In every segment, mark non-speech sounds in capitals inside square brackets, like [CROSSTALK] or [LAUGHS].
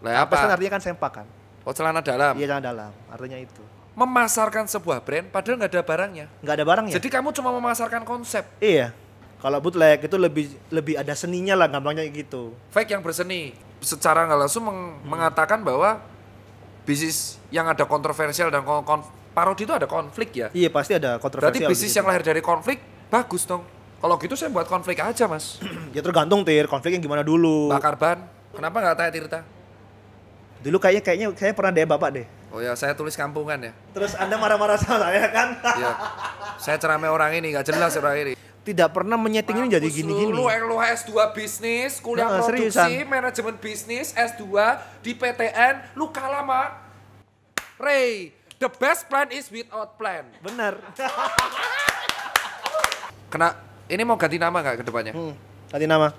Lah apa? kan artinya kan sempak kan. Oh celana dalam. Iya celana dalam, artinya itu. Memasarkan sebuah brand padahal nggak ada barangnya. Nggak ada barangnya. Jadi kamu cuma memasarkan konsep. Iya. Kalau bootleg itu lebih lebih ada seninya lah gampangnya gitu. Fake yang berseni secara nggak langsung meng hmm. mengatakan bahwa bisnis yang ada kontroversial dan kon kon parodi itu ada konflik ya. Iya pasti ada kontroversial. Berarti bisnis gitu. yang lahir dari konflik bagus dong. Kalau gitu saya buat konflik aja mas. [CLEARS THROAT] ya tergantung tir konfliknya gimana dulu. Bakar ban. Kenapa nggak tanya Tirta? Dulu kayaknya kayaknya saya pernah deh Bapak deh. Oh ya, saya tulis kampungan ya. Terus Anda marah-marah sama saya kan? Iya. Saya ceramai orang ini, nggak jelas orang ini. Tidak pernah ini jadi gini-gini. Lu yang lu S2 bisnis, kuliah nah, produksi, seriusan. manajemen bisnis, S2 di PTN, lu kalah mah. Ray. The best plan is without plan. Bener. Kena ini mau ganti nama nggak kedepannya? Hmm, ganti nama.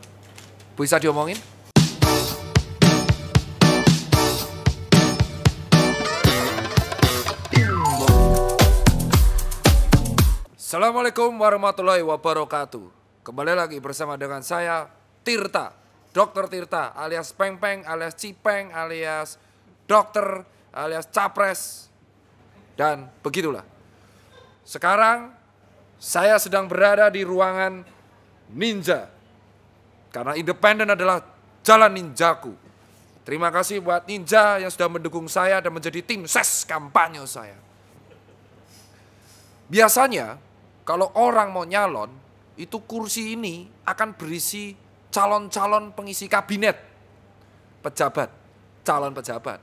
Bisa diomongin? Assalamualaikum warahmatullahi wabarakatuh. Kembali lagi bersama dengan saya Tirta, Dokter Tirta alias Peng Peng, alias Cipeng alias Dokter alias Capres dan begitulah. Sekarang saya sedang berada di ruangan ninja karena independen adalah jalan ninjaku. Terima kasih buat ninja yang sudah mendukung saya dan menjadi tim ses kampanye saya. Biasanya kalau orang mau nyalon, itu kursi ini akan berisi calon-calon pengisi kabinet pejabat, calon pejabat.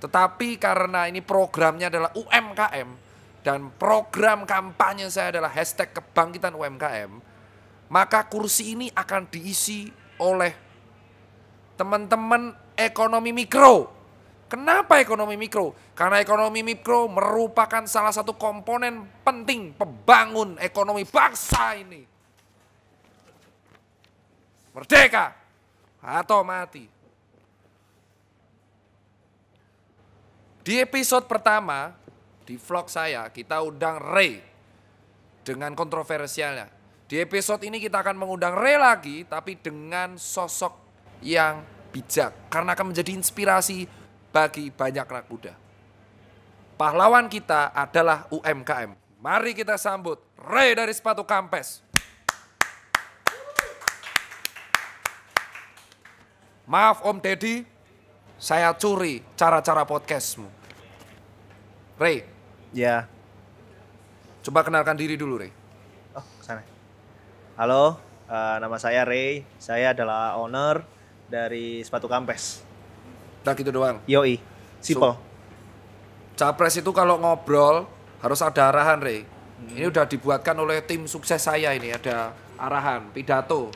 Tetapi karena ini programnya adalah UMKM dan program kampanye saya adalah hashtag kebangkitan UMKM, maka kursi ini akan diisi oleh teman-teman ekonomi mikro Kenapa ekonomi mikro? Karena ekonomi mikro merupakan salah satu komponen penting pembangun ekonomi bangsa ini. Merdeka atau mati. Di episode pertama di vlog saya kita undang Ray dengan kontroversialnya. Di episode ini kita akan mengundang Ray lagi tapi dengan sosok yang bijak karena akan menjadi inspirasi bagi banyak anak muda. Pahlawan kita adalah UMKM. Mari kita sambut Ray dari Sepatu Kampes. Maaf Om Deddy, saya curi cara-cara podcastmu. Ray. Ya. Coba kenalkan diri dulu, Ray. Oh, sana. Halo, uh, nama saya Ray. Saya adalah owner dari Sepatu Kampes. Nah gitu doang. Yoi. Sipo. So, capres itu kalau ngobrol harus ada arahan, Re. Hmm. Ini udah dibuatkan oleh tim sukses saya ini ada arahan, pidato.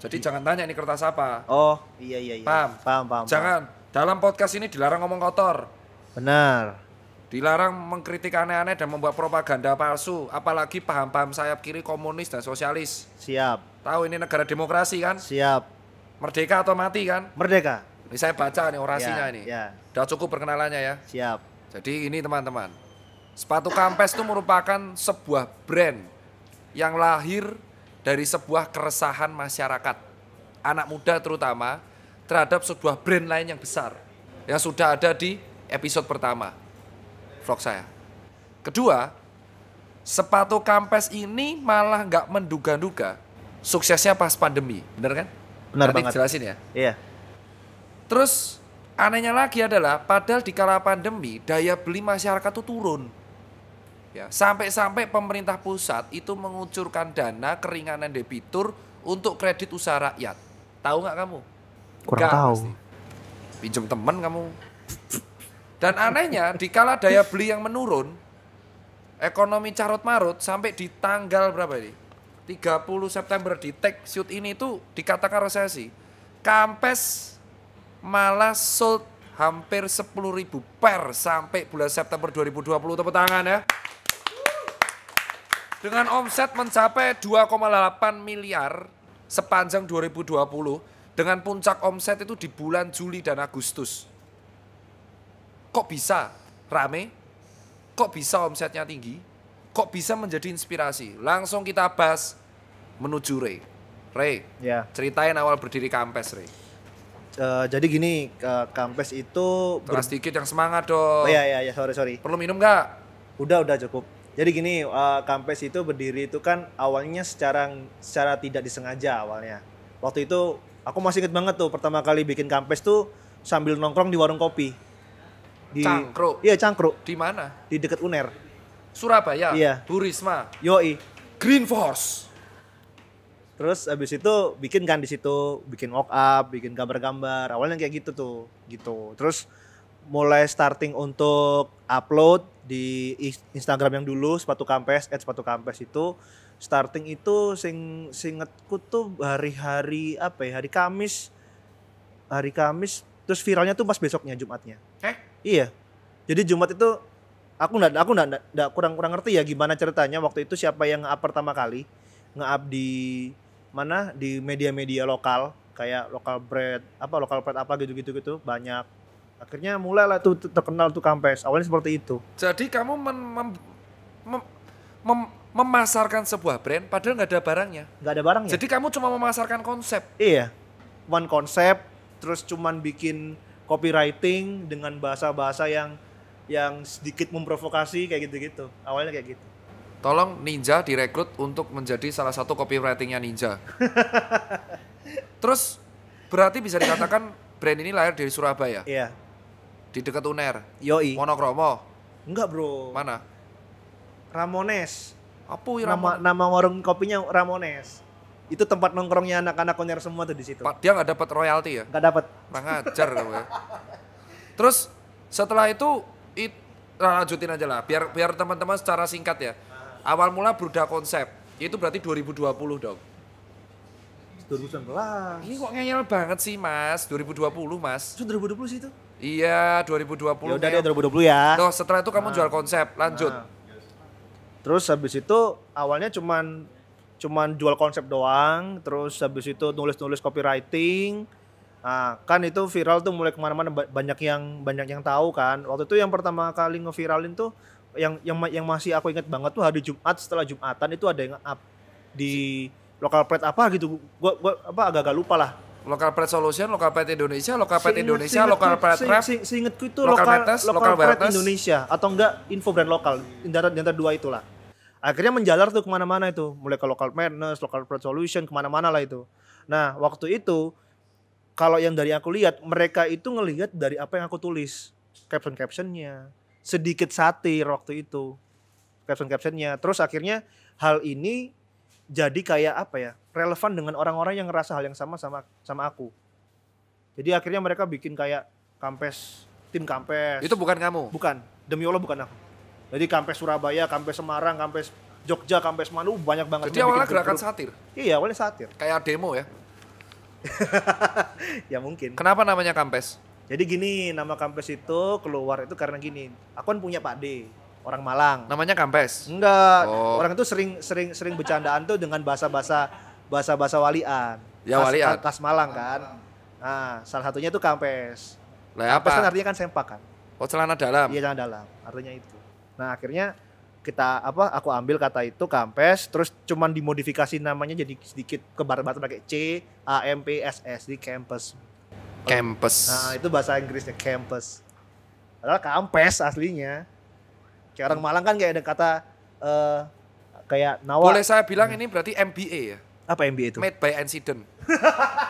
Jadi hmm. jangan tanya ini kertas apa. Oh, iya iya iya. Paham? Paham, paham. Jangan. Paham. Dalam podcast ini dilarang ngomong kotor. Benar. Dilarang mengkritik aneh-aneh dan membuat propaganda palsu, apalagi paham-paham sayap kiri komunis dan sosialis. Siap. Tahu ini negara demokrasi kan? Siap. Merdeka atau mati kan? Merdeka. Ini saya baca nih orasinya ya, ini. Ya. Sudah cukup perkenalannya ya. Siap. Jadi ini teman-teman, sepatu kampes itu merupakan sebuah brand yang lahir dari sebuah keresahan masyarakat, anak muda terutama, terhadap sebuah brand lain yang besar, yang sudah ada di episode pertama vlog saya. Kedua, sepatu kampes ini malah nggak menduga-duga suksesnya pas pandemi, bener kan? Benar Nanti banget. jelasin ya. Iya. Terus anehnya lagi adalah padahal di kala pandemi daya beli masyarakat itu turun. Ya, sampai-sampai pemerintah pusat itu mengucurkan dana keringanan debitur untuk kredit usaha rakyat. Tahu nggak kamu? Kurang Enggak, tahu. Pasti. Pinjem temen kamu. Dan anehnya di kala daya beli yang menurun, ekonomi carut marut sampai di tanggal berapa ini? 30 September di tech shoot ini itu dikatakan resesi. Kampes malah sold hampir 10.000 per sampai bulan September 2020. Tepuk tangan ya. Dengan omset mencapai 2,8 miliar sepanjang 2020 dengan puncak omset itu di bulan Juli dan Agustus. Kok bisa rame? Kok bisa omsetnya tinggi? kok bisa menjadi inspirasi. Langsung kita bahas menuju Ray Ray ya. ceritain awal berdiri Kampes Ray Uh, eh, jadi gini, uh, Kampes itu ber... Terus sedikit yang semangat dong. Oh, iya iya ya, sorry sorry. Perlu minum nggak? Udah udah cukup. Jadi gini, uh, Kampes itu berdiri itu kan awalnya secara secara tidak disengaja awalnya. Waktu itu aku masih inget banget tuh pertama kali bikin Kampes tuh sambil nongkrong di warung kopi. Di, cangkruk. Iya cangkruk. Di mana? Di deket Uner Surabaya, iya. Bu Risma, Yoi, Green Force. Terus abis itu bikin kan di situ, bikin walk up, bikin gambar-gambar. Awalnya kayak gitu tuh, gitu. Terus mulai starting untuk upload di Instagram yang dulu sepatu kampes, at sepatu kampes itu starting itu sing singetku tuh hari-hari apa ya hari Kamis hari Kamis terus viralnya tuh pas besoknya Jumatnya eh iya jadi Jumat itu aku nggak aku nggak kurang kurang ngerti ya gimana ceritanya waktu itu siapa yang nge-up pertama kali nge-up di mana di media-media lokal kayak lokal bread apa lokal bread apa gitu-gitu gitu banyak akhirnya mulailah tuh terkenal tuh kampes awalnya seperti itu jadi kamu mem, mem, mem, memasarkan sebuah brand padahal nggak ada barangnya nggak ada barangnya jadi kamu cuma memasarkan konsep iya one konsep terus cuman bikin copywriting dengan bahasa-bahasa yang yang sedikit memprovokasi kayak gitu-gitu. Awalnya kayak gitu. Tolong Ninja direkrut untuk menjadi salah satu copywritingnya Ninja. [LAUGHS] Terus berarti bisa dikatakan brand ini lahir dari Surabaya. Iya. Di dekat Uner. Yoi. Monokromo. Enggak, Bro. Mana? Ramones. Apa ya Nama, nama warung kopinya Ramones. Itu tempat nongkrongnya anak-anak Uner semua tuh di situ. Dia nggak dapat royalti ya? Nggak dapat. Mengajar, kamu ya. Terus setelah itu it nah, lanjutin aja lah biar biar teman-teman secara singkat ya awal mula Bruda konsep itu berarti 2020 dong 2019 ini kok ngeyel banget sih mas 2020 mas itu 2020 sih itu iya 2020 ya udah deh 2020 ya Tuh, setelah itu kamu nah. jual konsep lanjut nah. terus habis itu awalnya cuman cuman jual konsep doang terus habis itu nulis-nulis copywriting Nah, kan itu viral tuh mulai kemana-mana banyak yang banyak yang tahu kan. Waktu itu yang pertama kali ngeviralin tuh yang yang yang masih aku ingat banget tuh hari Jumat setelah Jumatan itu ada yang up di lokal pret apa gitu. Gua gua apa agak-agak lupa lah. Lokal Pret Solution, Lokal Pret Indonesia, Lokal Pret Indonesia, Lokal Pret Rap. si, seingetku itu Lokal Pret Lokal Indonesia atau enggak info brand lokal. Antara antara dua itulah. Akhirnya menjalar tuh kemana-mana itu, mulai ke Lokal Madness, Lokal Pret Solution, kemana-mana lah itu. Nah, waktu itu kalau yang dari aku lihat mereka itu ngelihat dari apa yang aku tulis caption captionnya sedikit satir waktu itu caption captionnya terus akhirnya hal ini jadi kayak apa ya relevan dengan orang-orang yang ngerasa hal yang sama sama sama aku jadi akhirnya mereka bikin kayak kampes tim kampes itu bukan kamu bukan demi allah bukan aku jadi kampes Surabaya kampes Semarang kampes Jogja kampes Manu banyak banget jadi awalnya gerakan satir iya awalnya satir kayak demo ya [LAUGHS] ya mungkin. Kenapa namanya Kampes? Jadi gini, nama Kampes itu keluar itu karena gini, aku kan punya Pak D, orang Malang. Namanya Kampes? Enggak, oh. orang itu sering sering sering bercandaan tuh dengan bahasa-bahasa bahasa-bahasa walian. Ya walian. Malang kan. Nah, salah satunya itu Kampes. Lah apa? Kampes kan artinya kan sempak kan. Oh celana dalam. Iya celana dalam, artinya itu. Nah akhirnya kita apa aku ambil kata itu kampes terus cuman dimodifikasi namanya jadi sedikit kebar barat pakai C A M P S S di campus campus nah itu bahasa Inggrisnya campus adalah kampes aslinya kayak orang Malang kan kayak ada kata uh, kayak nawa boleh saya bilang hmm. ini berarti MBA ya apa MBA itu made by accident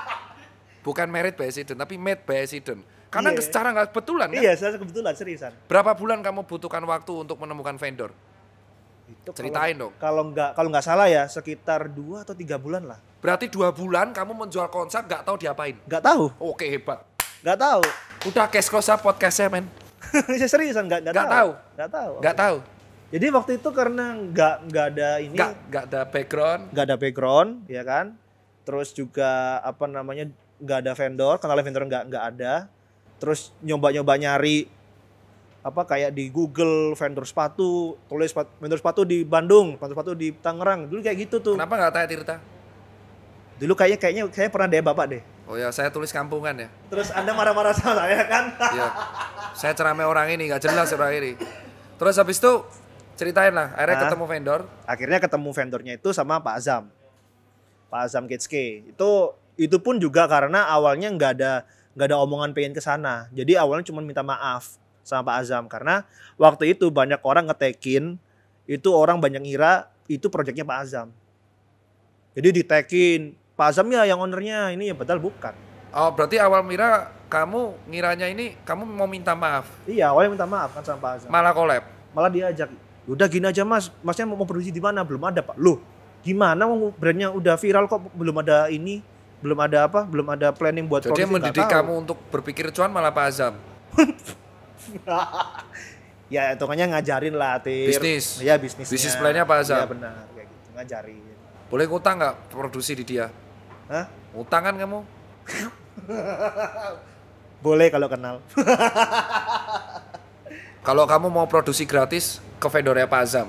[LAUGHS] bukan merit by accident tapi made by accident karena iya. secara nggak kebetulan kan? Iya, secara kebetulan seriusan. Berapa bulan kamu butuhkan waktu untuk menemukan vendor? Itu Ceritain kalau, dong. Kalau nggak kalau nggak salah ya sekitar dua atau tiga bulan lah. Berarti dua bulan kamu menjual konsep nggak tahu diapain? Nggak tahu. Oke hebat. Nggak tahu. Udah cash close up ya podcastnya men. [LAUGHS] Ya, seriusan nggak nggak tahu. Nggak tahu. Nggak tahu. Okay. tahu. Jadi waktu itu karena nggak nggak ada ini. Nggak nggak ada background. Nggak ada background ya kan. Terus juga apa namanya nggak ada vendor, kenal vendor nggak nggak ada. Terus nyoba-nyoba nyari apa kayak di Google vendor sepatu tulis sepatu, vendor sepatu di Bandung vendor sepatu di Tangerang dulu kayak gitu tuh kenapa nggak tanya Tirta dulu kayaknya kayaknya saya pernah deh bapak deh oh ya saya tulis kampungan ya terus anda marah-marah sama saya kan iya saya ceramai orang ini nggak jelas orang ini terus habis itu ceritain lah akhirnya nah, ketemu vendor akhirnya ketemu vendornya itu sama Pak Azam Pak Azam Kitske itu itu pun juga karena awalnya nggak ada nggak ada omongan pengen ke sana jadi awalnya cuma minta maaf sama Pak Azam karena waktu itu banyak orang ngetekin itu orang banyak ngira itu proyeknya Pak Azam. Jadi ditekin Pak Azam ya yang ownernya ini ya betul bukan. Oh berarti awal mira kamu ngiranya ini kamu mau minta maaf? Iya awalnya minta maaf kan sama Pak Azam. Malah kolab? Malah diajak. Ya udah gini aja mas, masnya mau, produksi di mana? Belum ada pak. Loh gimana mau brandnya udah viral kok belum ada ini? Belum ada apa? Belum ada planning buat Jadi mendidik kamu untuk berpikir cuan malah Pak Azam? [LAUGHS] [LAUGHS] ya hitungannya ngajarin lah tir bisnis ya bisnis bisnis plannya apa aja ya benar kayak gitu ngajarin boleh ngutang nggak produksi di dia Hah? ngutang kan kamu [LAUGHS] boleh kalau kenal [LAUGHS] kalau kamu mau produksi gratis ke Pak Azam.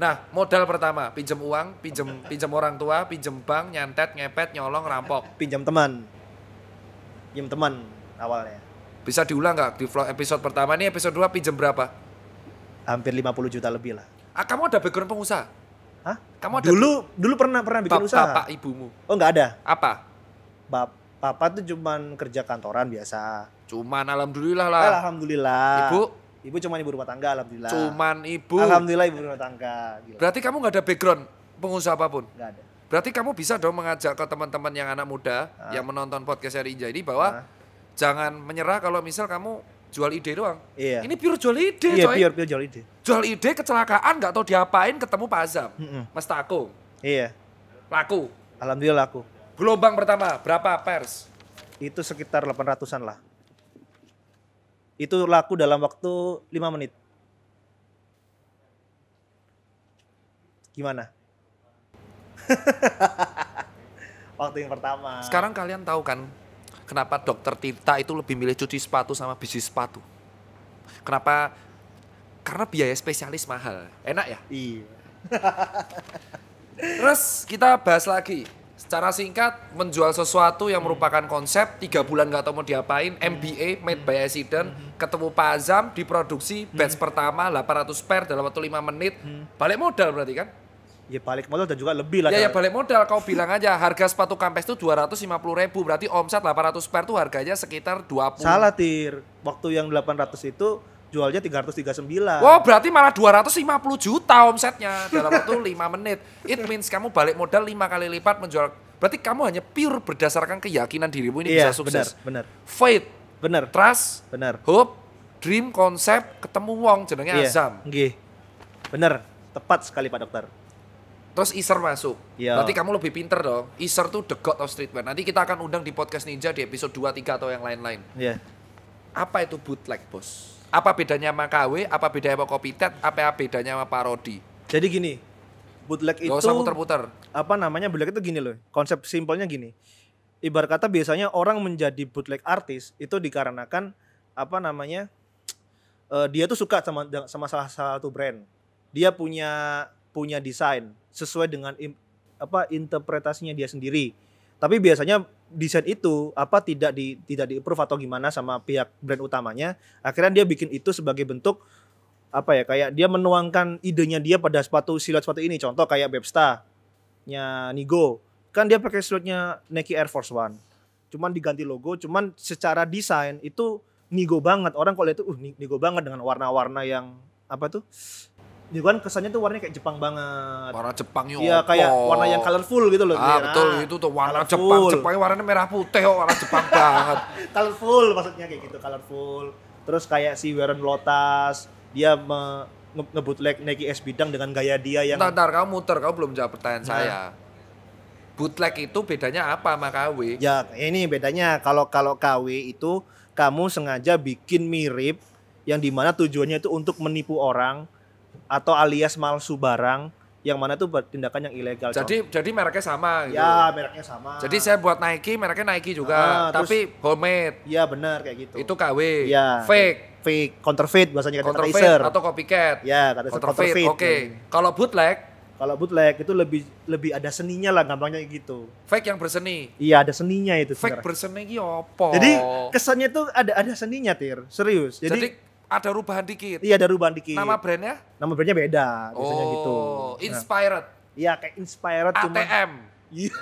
nah modal pertama pinjam uang pinjam pinjam orang tua pinjam bank nyantet ngepet nyolong rampok pinjam teman pinjam teman awalnya bisa diulang nggak di vlog episode pertama ini episode 2 pinjam berapa? Hampir 50 juta lebih lah. Ah, kamu ada background pengusaha? Hah? Kamu ada dulu dulu pernah pernah bikin usaha? Bapak ibumu. Oh, nggak ada. Apa? Bap Papa tuh cuman kerja kantoran biasa. Cuman alhamdulillah lah. Alhamdulillah. Ibu? Ibu cuman ibu rumah tangga alhamdulillah. Cuman ibu. Alhamdulillah ibu rumah tangga. Gila. Gitu. Berarti kamu nggak ada background pengusaha apapun? Nggak ada. Berarti kamu bisa dong mengajak ke teman-teman yang anak muda ah. yang menonton podcast hari ini bahwa ah jangan menyerah kalau misal kamu jual ide doang. Iya. Ini pure jual ide, iya, coy. pure, pure jual ide. Jual ide kecelakaan nggak tahu diapain ketemu Pak Azam. Mm -mm. Mas Tako. Iya. Laku. Alhamdulillah laku. Gelombang pertama berapa pers? Itu sekitar 800-an lah. Itu laku dalam waktu 5 menit. Gimana? [LAUGHS] waktu yang pertama. Sekarang kalian tahu kan Kenapa dokter Tita itu lebih milih cuci sepatu sama bisnis sepatu? Kenapa? Karena biaya spesialis mahal. Enak ya? Iya. [LAUGHS] Terus kita bahas lagi. Secara singkat, menjual sesuatu yang merupakan konsep, tiga bulan nggak tahu mau diapain, MBA, made by accident, ketemu Pak Azam, diproduksi, batch pertama, 800 per dalam waktu 5 menit, hmm. balik modal berarti kan? Ya balik modal dan juga lebih lah. Ya, ya kan. balik modal kau bilang aja harga sepatu kampes itu 250 ribu berarti omset 800 per tuh harganya sekitar 20. Salah tir. Waktu yang 800 itu jualnya 339. Wow, berarti malah 250 juta omsetnya dalam waktu 5 [LAUGHS] menit. It means kamu balik modal 5 kali lipat menjual. Berarti kamu hanya pure berdasarkan keyakinan dirimu ini iya, bisa sukses. Benar, benar. Faith, benar. Trust, benar. Hope, dream, konsep, ketemu wong jenengnya iya, Azam. Nggih. Benar. Tepat sekali Pak Dokter. Terus Iser masuk. Yo. Iya. Berarti kamu lebih pinter dong. Iser tuh the god of streetwear. Nanti kita akan undang di podcast Ninja di episode 2, 3 atau yang lain-lain. Yeah. Apa itu bootleg, Bos? Apa bedanya sama KW? Apa bedanya sama copycat? Apa bedanya sama parodi? Jadi gini, bootleg itu Gak usah putar-putar. Apa namanya bootleg itu gini loh. Konsep simpelnya gini. Ibar kata biasanya orang menjadi bootleg artis itu dikarenakan apa namanya? Uh, dia tuh suka sama sama salah satu brand. Dia punya punya desain sesuai dengan apa interpretasinya dia sendiri. Tapi biasanya desain itu apa tidak di tidak di approve atau gimana sama pihak brand utamanya, akhirnya dia bikin itu sebagai bentuk apa ya kayak dia menuangkan idenya dia pada sepatu silat sepatu ini. Contoh kayak Bebsta nya Nigo. Kan dia pakai slotnya Nike Air Force One. Cuman diganti logo, cuman secara desain itu Nigo banget. Orang kalau lihat tuh uh Nigo banget dengan warna-warna yang apa tuh Ya kan kesannya tuh warnanya kayak Jepang banget. Warna Jepang yo. Ya iya kayak warna yang colorful gitu loh. Ah iya. betul nah. itu tuh warna colorful. Jepang. Jepangnya warnanya merah putih oh warna Jepang [LAUGHS] banget. colorful maksudnya kayak gitu colorful. Terus kayak si Warren Lotus dia me ngebut like Nike S Bidang dengan gaya dia yang. Ntar, ntar kamu muter kamu belum jawab pertanyaan nah. saya. Bootleg itu bedanya apa sama KW? Ya ini bedanya kalau kalau KW itu kamu sengaja bikin mirip yang dimana tujuannya itu untuk menipu orang atau alias malsu barang yang mana tuh tindakan yang ilegal. Jadi contoh. jadi mereknya sama gitu. Ya, mereknya sama. Jadi saya buat Nike, mereknya Nike juga, nah, tapi terus, homemade. Iya, benar kayak gitu. Itu KW. Ya, fake. Fake, counterfeit bahasanya kata tracer. atau copycat. Ya, kata counterfeit. Oke. Okay. Hmm. Kalau bootleg kalau bootleg itu lebih lebih ada seninya lah gampangnya gitu. Fake yang berseni. Iya, ada seninya itu. Fake sebenernya. berseni gitu opo? Jadi kesannya tuh ada ada seninya, Tir. Serius. Jadi, Jadi ada rubahan dikit. Iya, ada rubahan dikit. Nama brandnya? Nama brandnya beda, biasanya oh, gitu. Oh, inspired. Iya, kayak inspired ATM. ATM. Iya.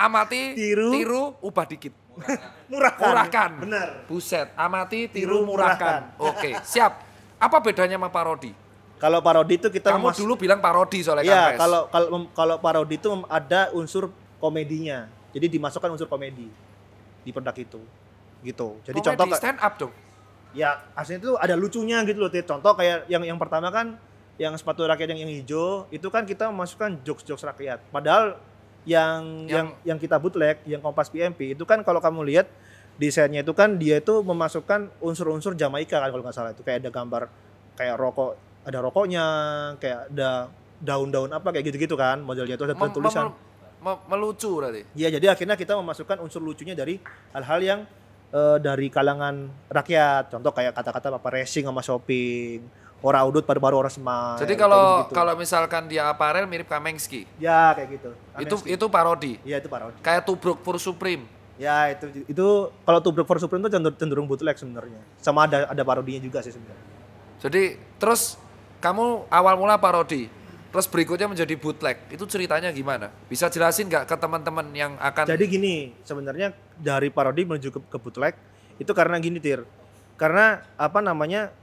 amati, tiru, tiru, ubah dikit. [LAUGHS] murahkan. Murahkan. Bener. Buset, amati, tiru, tiru murahkan. murahkan. Oke, siap. Apa bedanya sama parodi? Kalau parodi itu kita Kamu dulu bilang parodi soalnya Iya, kalau kalau kalau parodi itu ada unsur komedinya. Jadi dimasukkan unsur komedi di produk itu. Gitu. Jadi komedi, contoh stand up dong ya aslinya itu ada lucunya gitu loh. Tit. Contoh kayak yang yang pertama kan yang sepatu rakyat yang yang hijau itu kan kita memasukkan jokes-jokes rakyat. Padahal yang yang yang, yang kita bootleg, yang Kompas PMP itu kan kalau kamu lihat desainnya itu kan dia itu memasukkan unsur-unsur Jamaika kan kalau nggak salah itu kayak ada gambar kayak rokok ada rokoknya kayak ada daun-daun apa kayak gitu-gitu kan modelnya itu ada mem melucu berarti iya jadi akhirnya kita memasukkan unsur lucunya dari hal-hal yang uh, dari kalangan rakyat. Contoh kayak kata-kata apa racing sama shopping orang udut pada baru orang semang Jadi kalau gitu. kalau misalkan dia aparel mirip Kamengski. Ya kayak gitu. Kamengski. Itu itu parodi. Iya itu parodi. Kayak Tubruk for Supreme. Ya itu itu kalau Tubruk for Supreme itu cenderung, cenderung bootleg sebenarnya. Sama ada ada parodinya juga sih sebenarnya. Jadi terus kamu awal mula parodi terus berikutnya menjadi bootleg. Itu ceritanya gimana? Bisa jelasin nggak ke teman-teman yang akan Jadi gini, sebenarnya dari parodi menuju ke, ke bootleg itu karena gini, Tir. Karena apa namanya?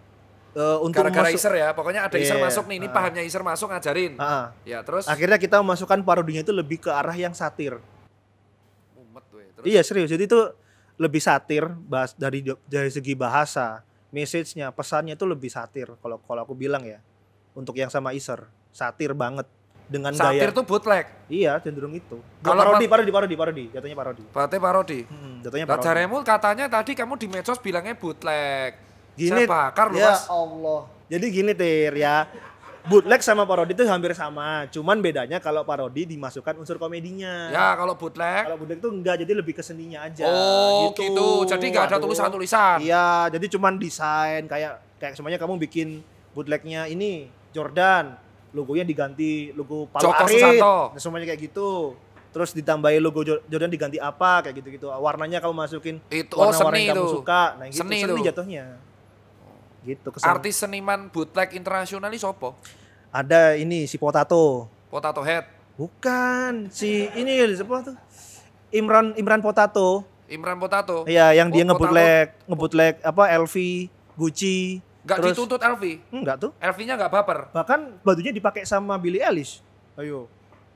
Uh, untuk gara-gara masuk... Iser ya, pokoknya ada yeah, Iser iya, masuk nih, ini uh, pahamnya Iser masuk ngajarin. Uh, ya, terus akhirnya kita memasukkan parodinya itu lebih ke arah yang satir. we, ya, terus. Iya, serius. Jadi itu lebih satir bahas dari dari segi bahasa, message-nya, pesannya itu lebih satir kalau kalau aku bilang ya. Untuk yang sama Iser satir banget dengan satir gaya. tuh bootleg. Iya, cenderung itu. Kalau parodi, parodi, parodi, parodi, jatuhnya parodi. Berarti parodi. Hmm, jatuhnya parodi. Jaremu katanya tadi kamu di medsos bilangnya bootleg. Gini, Saya bakar ya luas. Allah. Jadi gini, Tir, ya. Bootleg sama parodi itu hampir sama, cuman bedanya kalau parodi dimasukkan unsur komedinya. Ya, kalau bootleg. Kalau bootleg itu enggak, jadi lebih ke seninya aja. Oh, gitu. gitu. Jadi enggak ada tulisan-tulisan. Iya, jadi cuman desain kayak kayak semuanya kamu bikin bootlegnya ini Jordan, logonya diganti logo Palu Joko Arit, Susanto. semuanya kayak gitu. Terus ditambahi logo Jordan diganti apa kayak gitu-gitu. Warnanya kamu masukin itu warna -warna oh, seni yang kamu suka. Nah, gitu seni, seni itu. jatuhnya. Gitu kesan. Artis seniman bootleg internasional sopo? Ada ini si Potato. Potato Head. Bukan si ini siapa tuh? Imran Imran Potato. Imran Potato. Iya, yang oh, dia ngebutlek ngebutlek apa LV, Gucci. Gak Terus, dituntut Elvi, Enggak tuh. Elvinya gak baper. Bahkan bajunya dipakai sama Billy Eilish. Ayo.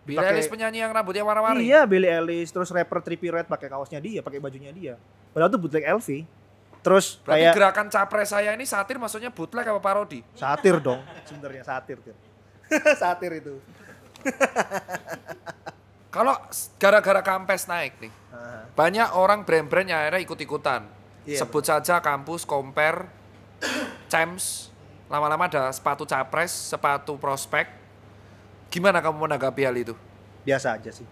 Billy pake, Eilish penyanyi yang rambutnya warna-warni. Iya, Billy Eilish. Terus rapper Trippie Red pakai kaosnya dia, pakai bajunya dia. Padahal tuh bootleg Elvi, Terus Berarti kayak gerakan capres saya ini satir maksudnya bootleg apa parodi? Satir dong, sebenarnya satir. [LAUGHS] satir itu. [LAUGHS] Kalau gara-gara kampes naik nih, -huh. banyak orang brand-brand yang akhirnya ikut-ikutan. Yeah, Sebut bener. saja kampus, compare, [COUGHS] champs, lama-lama ada sepatu capres, sepatu prospek. Gimana kamu menanggapi hal itu? Biasa aja sih.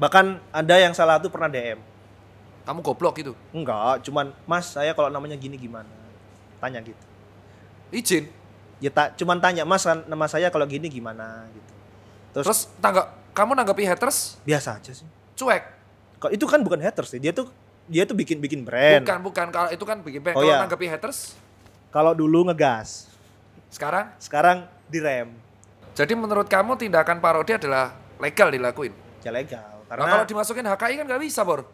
Bahkan ada yang salah tuh pernah DM. Kamu goblok gitu? Enggak, cuman mas saya kalau namanya gini gimana? Tanya gitu. Izin? Ya tak, cuman tanya mas kan nama saya kalau gini gimana gitu. Terus, Terus tangga, kamu nanggapi haters? Biasa aja sih. Cuek? Itu kan bukan haters sih, dia tuh dia tuh bikin bikin brand. Bukan, bukan. Kalau itu kan bikin brand. Oh, kalau iya. haters? Kalau dulu ngegas. Sekarang? Sekarang direm. Jadi menurut kamu tindakan parodi adalah legal dilakuin? Ya legal. Karena nah, kalau dimasukin HKI kan gak bisa, Bor.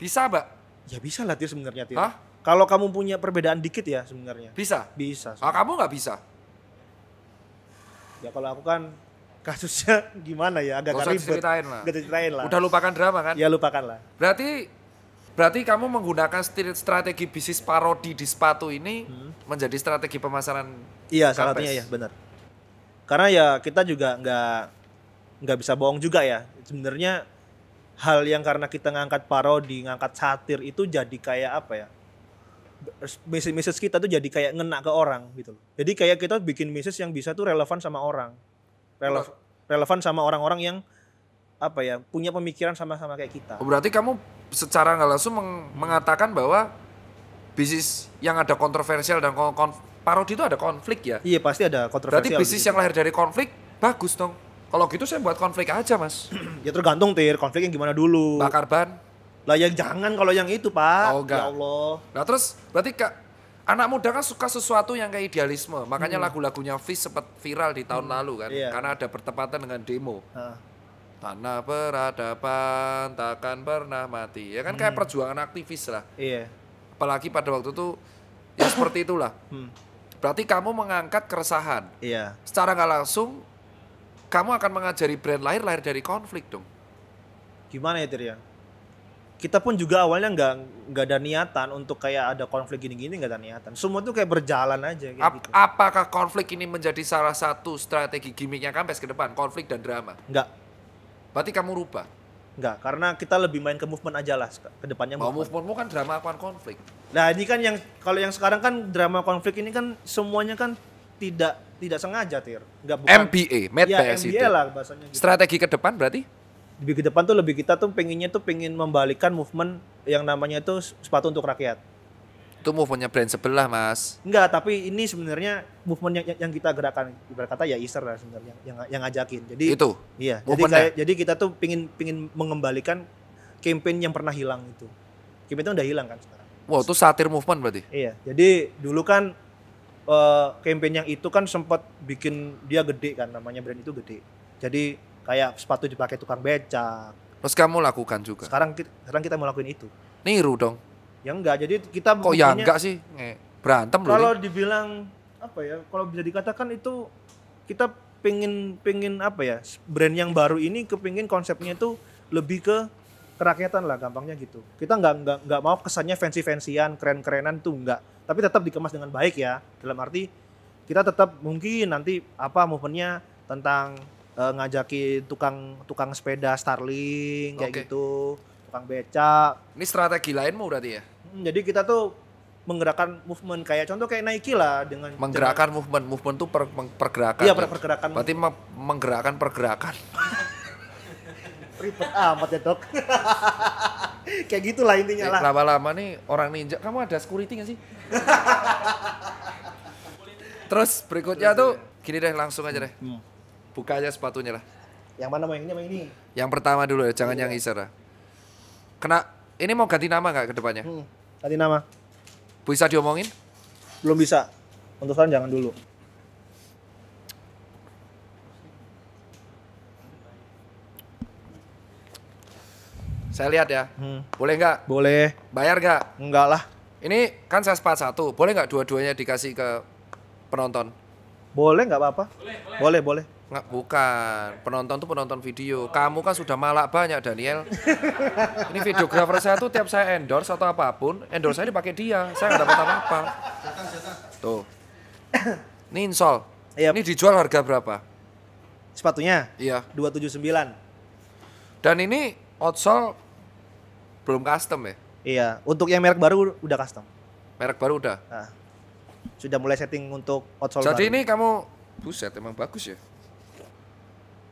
Bisa, Mbak? Ya bisa lah, Tir sebenarnya, Tir. Hah? Kalau kamu punya perbedaan dikit ya sebenarnya. Bisa? Bisa. Ah, kamu nggak bisa? Ya kalau aku kan kasusnya [LAUGHS] gimana ya agak Gak usah ribet. Gak ceritain lah. Udah lupakan drama kan? Ya lupakan lah. Berarti Berarti kamu menggunakan strategi bisnis parodi di sepatu ini hmm. menjadi strategi pemasaran. Iya, salah satunya ya, benar. Karena ya kita juga nggak nggak bisa bohong juga ya. Sebenarnya hal yang karena kita ngangkat parodi, ngangkat satir itu jadi kayak apa ya? Misis-misis kita tuh jadi kayak ngena ke orang gitu loh. Jadi kayak kita bikin misis yang bisa tuh relevan sama orang. Relev relevan sama orang-orang yang apa ya punya pemikiran sama-sama kayak kita. Oh, berarti kamu secara nggak langsung meng mengatakan bahwa bisnis yang ada kontroversial dan kon parodi itu ada konflik ya? Iya pasti ada kontroversial. Berarti bisnis gitu. yang lahir dari konflik bagus dong. Kalau gitu saya buat konflik aja mas. [CLEARS THROAT] ya tergantung tir konflik yang gimana dulu. Bakar ban. Lah yang jangan kalau yang itu pak. Oh enggak. Ya Allah. Nah terus berarti kak anak muda kan suka sesuatu yang kayak idealisme. Makanya hmm. lagu-lagunya Fish sempat viral di tahun hmm. lalu kan. Iya. Karena ada bertepatan dengan demo. Ha tanah peradaban takkan pernah mati ya kan hmm. kayak perjuangan aktivis lah iya apalagi pada waktu itu ya seperti itulah hmm. berarti kamu mengangkat keresahan iya secara nggak langsung kamu akan mengajari brand lahir lahir dari konflik dong gimana ya Tir kita pun juga awalnya nggak nggak ada niatan untuk kayak ada konflik gini-gini nggak -gini, ada niatan. Semua tuh kayak berjalan aja. Kayak Ap gitu. Apakah konflik ini menjadi salah satu strategi gimmicknya Kampes ke depan konflik dan drama? Nggak, Berarti kamu rubah? Enggak, karena kita lebih main ke movement aja lah ke depannya. Mau oh, movement. movementmu kan drama apaan konflik? Nah ini kan yang kalau yang sekarang kan drama konflik ini kan semuanya kan tidak tidak sengaja tir. Enggak bukan. MBA, ya, MBA itu. lah bahasanya. Gitu. Strategi ke depan berarti? Lebih ke depan tuh lebih kita tuh pengennya tuh pengen membalikan movement yang namanya itu sepatu untuk rakyat. Itu movementnya brand sebelah, Mas. Enggak, tapi ini sebenarnya movement yang, yang kita gerakan ibarat kata ya Easter lah sebenarnya yang, yang ngajakin. Jadi Itu. Iya, jadi kayak, jadi kita tuh pingin pingin mengembalikan campaign yang pernah hilang itu. Campaign itu udah hilang kan sekarang. Wow, itu satir movement berarti. Iya. Jadi dulu kan uh, campaign yang itu kan sempat bikin dia gede kan namanya brand itu gede. Jadi kayak sepatu dipakai tukang becak. Terus kamu lakukan juga. Sekarang sekarang kita mau lakuin itu. Niru dong. Ya enggak, jadi kita Kok ya enggak sih? Berantem loh. Kalau dibilang apa ya? Kalau bisa dikatakan itu kita pengen pengen apa ya? Brand yang baru ini kepingin konsepnya itu lebih ke kerakyatan lah gampangnya gitu. Kita nggak nggak nggak mau kesannya fancy-fancyan, keren-kerenan tuh nggak. Tapi tetap dikemas dengan baik ya. Dalam arti kita tetap mungkin nanti apa movementnya tentang e, eh, ngajakin tukang tukang sepeda Starling kayak okay. gitu, tukang becak. Ini strategi lain lainmu berarti ya? Hmm, jadi kita tuh menggerakkan movement kayak contoh kayak Nike lah dengan menggerakkan dengan, movement movement tuh per, pergerakan iya ya. per pergerakan berarti me menggerakkan pergerakan [LAUGHS] ribet amat ya dok [LAUGHS] kayak gitulah intinya lah lama-lama nih orang ninja kamu ada security gak sih [LAUGHS] terus berikutnya terus, tuh ya. gini deh langsung aja deh hmm. buka aja sepatunya lah yang mana mau yang ini yang pertama dulu ya jangan ini iya. yang ya. Isara kena ini mau ganti nama nggak kedepannya? Hmm, ganti nama. Bisa diomongin? Belum bisa. Untuk sekarang jangan dulu. Saya lihat ya. Hmm. Boleh nggak? Boleh. Bayar nggak? Enggak lah. Ini kan saya sepat satu. Boleh nggak dua-duanya dikasih ke penonton? Boleh nggak apa-apa. Boleh, boleh. boleh, boleh. Nggak, bukan. Penonton tuh penonton video. Kamu kan sudah malak banyak, Daniel. Ini videografer saya tuh tiap saya endorse atau apapun, endorse saya dipakai dia. Saya nggak dapat apa-apa. Tuh. Ini insol. Yep. Iya. Ini dijual harga berapa? Sepatunya? Iya. 279. Dan ini outsole belum custom ya? Iya. Untuk yang merek baru udah custom. Merek baru udah? Nah. Sudah mulai setting untuk outsole Jadi baru. ini kamu, buset emang bagus ya?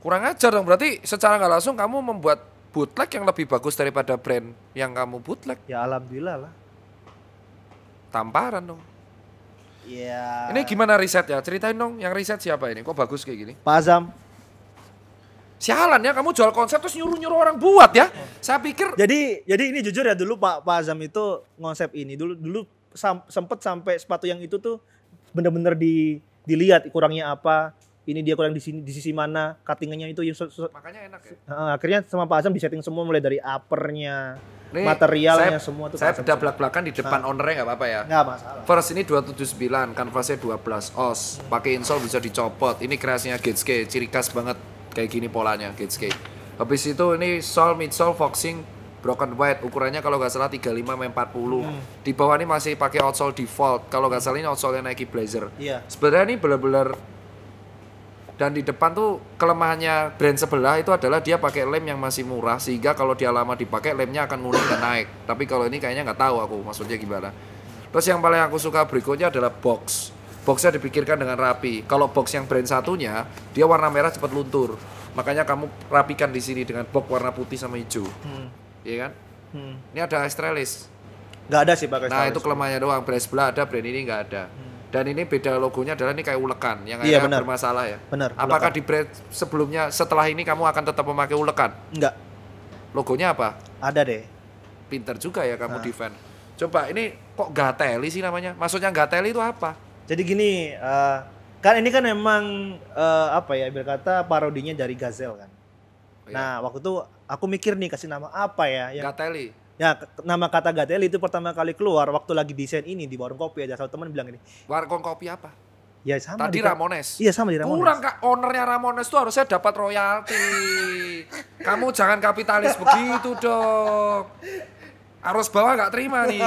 kurang ajar dong berarti secara nggak langsung kamu membuat bootleg yang lebih bagus daripada brand yang kamu bootleg ya alhamdulillah lah tamparan dong Iya. Ini gimana riset ya Ceritain dong, yang riset siapa ini? Kok bagus kayak gini? Pak Azam. Sialan ya, kamu jual konsep terus nyuruh-nyuruh orang buat ya. Oh. Saya pikir Jadi jadi ini jujur ya dulu Pak Pak Azam itu konsep ini. Dulu dulu sam, sempet sampai sepatu yang itu tuh bener-bener di dilihat kurangnya apa ini dia kurang di sini di sisi mana cuttingannya itu makanya enak ya uh, akhirnya sama Pak Azam disetting semua mulai dari uppernya Nih, materialnya saya, semua tuh saya beda belak belakan di depan nah. ownernya nggak apa apa ya nggak masalah first ini 279 kanvasnya 12 os pakai insole bisa dicopot ini kreasinya skate. ciri khas banget kayak gini polanya skate. habis itu ini sole midsole foxing broken white ukurannya kalau nggak salah 35 lima 40 hmm. di bawah ini masih pakai outsole default kalau nggak salah ini outsole Nike Blazer yeah. sebenarnya ini benar-benar dan di depan tuh kelemahannya brand sebelah itu adalah dia pakai lem yang masih murah sehingga kalau dia lama dipakai lemnya akan nguning dan naik tapi kalau ini kayaknya nggak tahu aku maksudnya gimana terus yang paling aku suka berikutnya adalah box boxnya dipikirkan dengan rapi kalau box yang brand satunya dia warna merah cepat luntur makanya kamu rapikan di sini dengan box warna putih sama hijau hmm. iya kan hmm. ini ada Astralis nggak ada sih pakai nah itu kelemahannya doang brand sebelah ada brand ini nggak ada hmm dan ini beda logonya adalah ini kayak ulekan yang iya, benar. bermasalah ya. Benar. Apakah di brand sebelumnya setelah ini kamu akan tetap memakai ulekan? Enggak. Logonya apa? Ada deh. Pinter juga ya kamu nah. defend. Coba ini kok gateli sih namanya? Maksudnya gateli itu apa? Jadi gini, uh, kan ini kan memang uh, apa ya berkata parodinya dari Gazel kan. Oh, iya. Nah, waktu itu aku mikir nih kasih nama apa ya yang Gateli. Ya, nama kata Gatel itu pertama kali keluar waktu lagi desain ini di warung kopi aja satu teman bilang ini. Warung kopi apa? Ya sama. Tadi di, Ramones. Iya sama di Ramones. Kurang kak, ownernya Ramones tuh harusnya dapat royalti. [LAUGHS] Kamu jangan kapitalis begitu dong. Harus bawa nggak terima nih.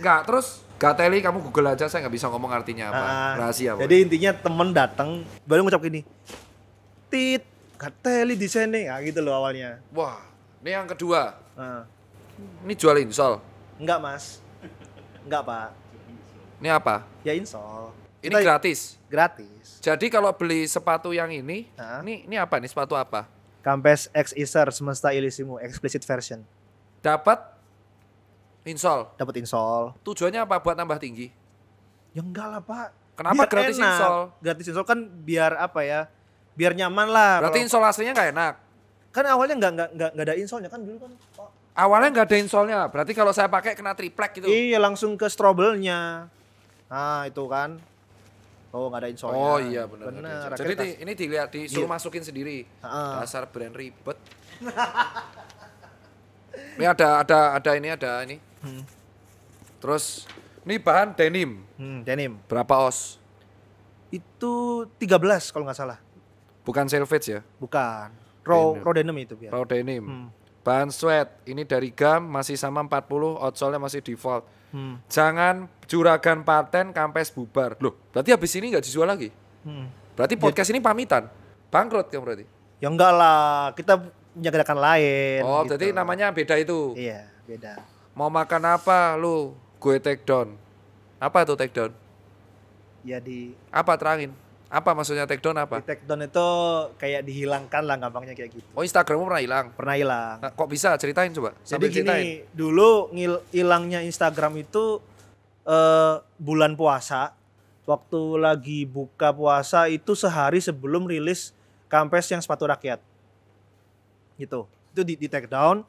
Nggak, terus Gateli kamu Google aja saya nggak bisa ngomong artinya apa. Nah, Rahasia. Jadi boy. intinya temen datang baru ngucap gini. Tit, Gateli di sini. Nah, gitu loh awalnya. Wah, ini yang kedua. Nah. Ini jual insol? Enggak mas, enggak pak. Ini apa? Ya insol. Ini Kita gratis? Gratis. Jadi kalau beli sepatu yang ini, Hah? ini ini apa nih sepatu apa? Kampes X Iser Semesta Ilisimu Explicit Version. Dapat insol? Dapat insol. Tujuannya apa? Buat nambah tinggi? Ya enggak lah pak. Kenapa biar gratis enak. insol? Gratis insol kan biar apa ya? Biar nyaman lah. Berarti kalau... insol aslinya enggak enak? Kan awalnya enggak, enggak, enggak ada insolnya kan dulu kan. Oh, Awalnya nggak ada insolnya, berarti kalau saya pakai kena triplek gitu. Iya, langsung ke strobelnya. Nah, itu kan. Oh, nggak ada insolnya. Oh iya, benar. Benar. Jadi di, ini dilihat disuruh iya. masukin sendiri. Uh. Dasar brand ribet. [LAUGHS] ini ada ada ada ini ada ini. Hmm. Terus ini bahan denim. Hmm, denim. Berapa os? Itu 13 kalau nggak salah. Bukan selvedge ya? Bukan. Raw denim. denim itu biar. Raw denim. Hmm bahan sweat ini dari gam masih sama 40 outsole masih default hmm. jangan juragan paten kampes bubar loh berarti habis ini nggak dijual lagi hmm. berarti iya. podcast Jadi, ini pamitan bangkrut kan berarti ya enggak lah kita punya gerakan lain oh gitu. jadi namanya beda itu iya beda mau makan apa lu gue take down apa tuh take down ya di apa terangin apa maksudnya take down apa? Di take down itu kayak dihilangkan lah gampangnya kayak gitu. Oh, Instagrammu pernah hilang? Pernah hilang. Nah, kok bisa ceritain coba? Sambil Jadi gini, ceritain. dulu hilangnya Instagram itu uh, bulan puasa. Waktu lagi buka puasa itu sehari sebelum rilis kampes yang sepatu rakyat. Gitu. Itu di, di take down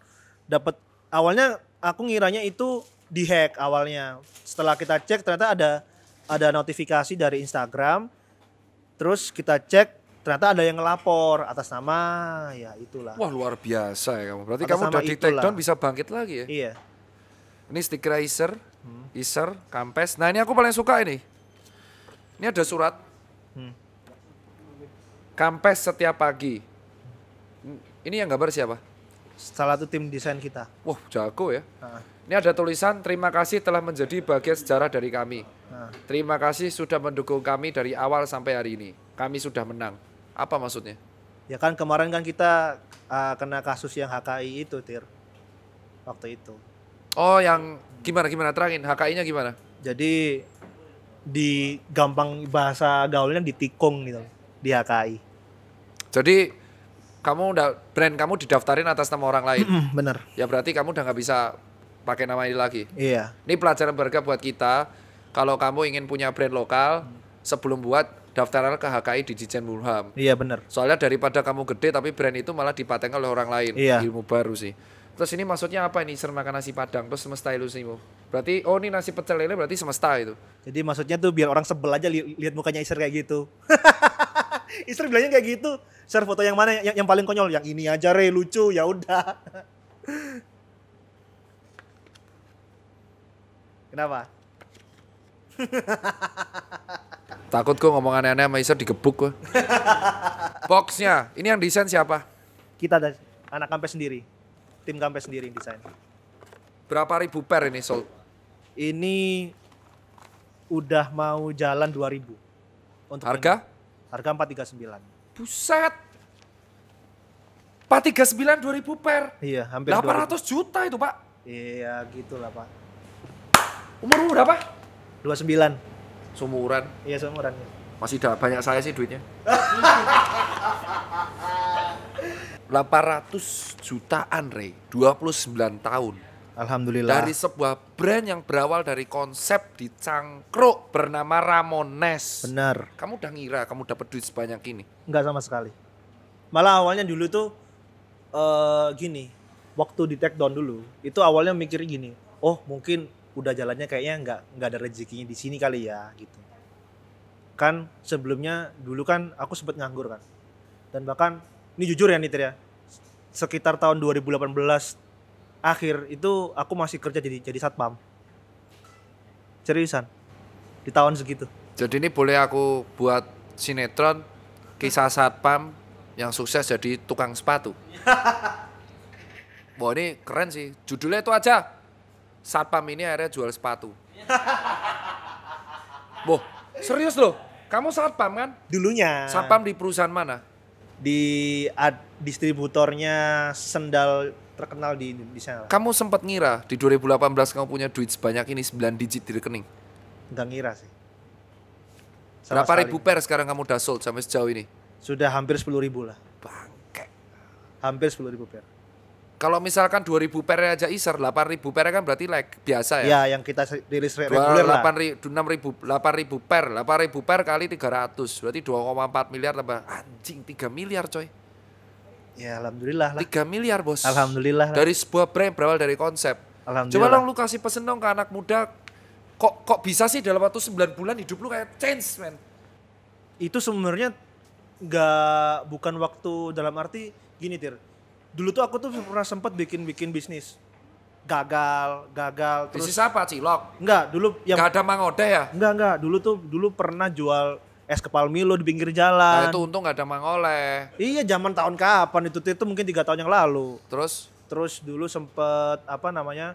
Dapet, awalnya aku ngiranya itu dihack awalnya. Setelah kita cek ternyata ada ada notifikasi dari Instagram Terus kita cek ternyata ada yang ngelapor atas nama ya itulah. Wah luar biasa ya kamu. Berarti atas kamu udah di take bisa bangkit lagi ya? Iya. Ini stiker iser, Acer, kampes. Nah ini aku paling suka ini. Ini ada surat. Hmm. Kampes setiap pagi. Ini yang gambar siapa? Salah satu tim desain kita. Wah jago ya. Uh ini ada tulisan terima kasih telah menjadi bagian sejarah dari kami. Nah. Terima kasih sudah mendukung kami dari awal sampai hari ini. Kami sudah menang. Apa maksudnya? Ya kan kemarin kan kita uh, kena kasus yang HKI itu, Tir. Waktu itu. Oh, yang gimana gimana terangin HKI-nya gimana? Jadi di gampang bahasa gaulnya ditikung gitu di HKI. Jadi kamu udah brand kamu didaftarin atas nama orang lain. Bener. Ya berarti kamu udah nggak bisa pakai nama ini lagi. Iya. Ini pelajaran berharga buat kita. Kalau kamu ingin punya brand lokal, sebelum buat daftaran ke HKI di Jijen Mulham. Iya benar. Soalnya daripada kamu gede tapi brand itu malah dipatenkan oleh orang lain. Iya. Ilmu baru sih. Terus ini maksudnya apa ini Sering makan nasi padang terus semesta ilusimu. Berarti oh ini nasi pecel lele berarti semesta itu. Jadi maksudnya tuh biar orang sebel aja li lihat mukanya Isra kayak gitu. [LAUGHS] Isra bilangnya kayak gitu. Share foto yang mana yang, yang paling konyol? Yang ini aja re lucu ya udah. [LAUGHS] Kenapa? [LAUGHS] Takut gue ngomong aneh-aneh sama Iser digebuk gue. [LAUGHS] Boxnya, ini yang desain siapa? Kita dan anak kampes sendiri. Tim kampes sendiri yang desain. Berapa ribu per ini Sol? Ini udah mau jalan 2000. Untuk harga? Ini. Harga 439. Buset. 439 2000 per. Iya, hampir 800 2000. juta itu, Pak. Iya, gitulah, Pak. Umur berapa? 29. Seumuran. Iya, seumuran. Iya. Masih dah banyak saya sih duitnya. 800 [LAUGHS] jutaan, Rey. 29 tahun. Alhamdulillah. Dari sebuah brand yang berawal dari konsep di Cangkruk bernama Ramones. Benar. Kamu udah ngira kamu dapat duit sebanyak ini? Enggak sama sekali. Malah awalnya dulu tuh uh, gini, waktu di take down dulu, itu awalnya mikir gini, oh mungkin udah jalannya kayaknya nggak nggak ada rezekinya di sini kali ya gitu kan sebelumnya dulu kan aku sempat nganggur kan dan bahkan ini jujur ya nih ya sekitar tahun 2018 akhir itu aku masih kerja jadi jadi satpam seriusan di tahun segitu jadi ini boleh aku buat sinetron kisah satpam yang sukses jadi tukang sepatu. [LAUGHS] Wah ini keren sih. Judulnya itu aja satpam ini akhirnya jual sepatu. Boh, serius loh. Kamu satpam kan? Dulunya. Satpam di perusahaan mana? Di ad, distributornya sendal terkenal di Indonesia. Kamu sempat ngira di 2018 kamu punya duit sebanyak ini 9 digit di rekening? Enggak ngira sih. Sama Berapa sekali. ribu per sekarang kamu udah sold sampai sejauh ini? Sudah hampir 10 ribu lah. Bangke. Hampir 10 ribu per. Kalau misalkan 2000 per aja iser, 8000 per kan berarti like biasa ya. Iya, yang kita rilis reguler lah. 8000 6000 8000 per, 8000 per kali 300. Berarti 2,4 miliar tambah anjing 3 miliar coy. Ya, alhamdulillah lah. 3 miliar, Bos. Alhamdulillah. Lah. Dari sebuah brand berawal dari konsep. Alhamdulillah. Coba dong lu kasih pesen dong ke anak muda kok kok bisa sih dalam waktu 9 bulan hidup lu kayak change, man? Itu sebenarnya nggak bukan waktu dalam arti gini, Tir dulu tuh aku tuh pernah sempet bikin bikin bisnis gagal gagal terus bisnis apa cilok enggak dulu yang enggak ada mangode ya enggak enggak dulu tuh dulu pernah jual es kepal Milo di pinggir jalan nah, itu untung gak ada mangole iya zaman tahun kapan itu itu mungkin tiga tahun yang lalu terus terus dulu sempet apa namanya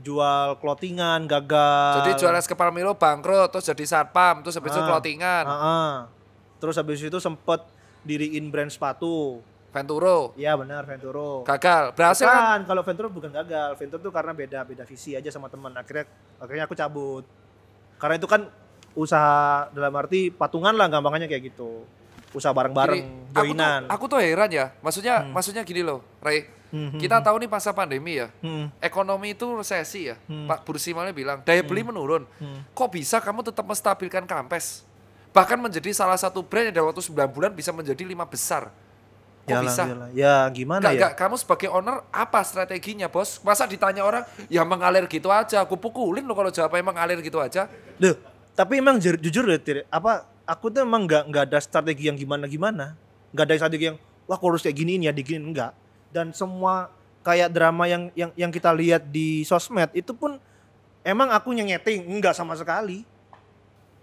jual clothingan gagal jadi jual es kepal Milo bangkrut terus jadi satpam terus habis ah, itu clothingan ah, ah. terus habis itu sempet diriin brand sepatu Venturo. Iya benar Venturo. Gagal. Berhasil bukan, kan? Kalau Venturo bukan gagal. Venturo tuh karena beda beda visi aja sama teman. Akhirnya akhirnya aku cabut. Karena itu kan usaha dalam arti patungan lah gampangnya kayak gitu. Usaha bareng-bareng, joinan. Aku tuh, aku tuh heran ya. Maksudnya hmm. maksudnya gini loh, Ray. Hmm, kita hmm, tahu hmm. nih masa pandemi ya, hmm. ekonomi itu resesi ya. Hmm. Pak malah bilang daya beli hmm. menurun. Hmm. Kok bisa kamu tetap menstabilkan Kampes? Bahkan menjadi salah satu brand yang dalam waktu 9 bulan bisa menjadi lima besar. Iya, Kok ya, bisa? Ya gimana gak, ya? Gak, kamu sebagai owner apa strateginya bos? Masa ditanya orang ya mengalir gitu aja. Aku pukulin loh kalau jawabnya mengalir gitu aja. Loh, tapi emang jujur, jujur ya, deh, Tir, apa aku tuh emang nggak nggak ada strategi yang gimana gimana. Nggak ada strategi yang wah aku harus kayak ini ya diginiin enggak. Dan semua kayak drama yang yang yang kita lihat di sosmed itu pun emang aku nyeting enggak sama sekali.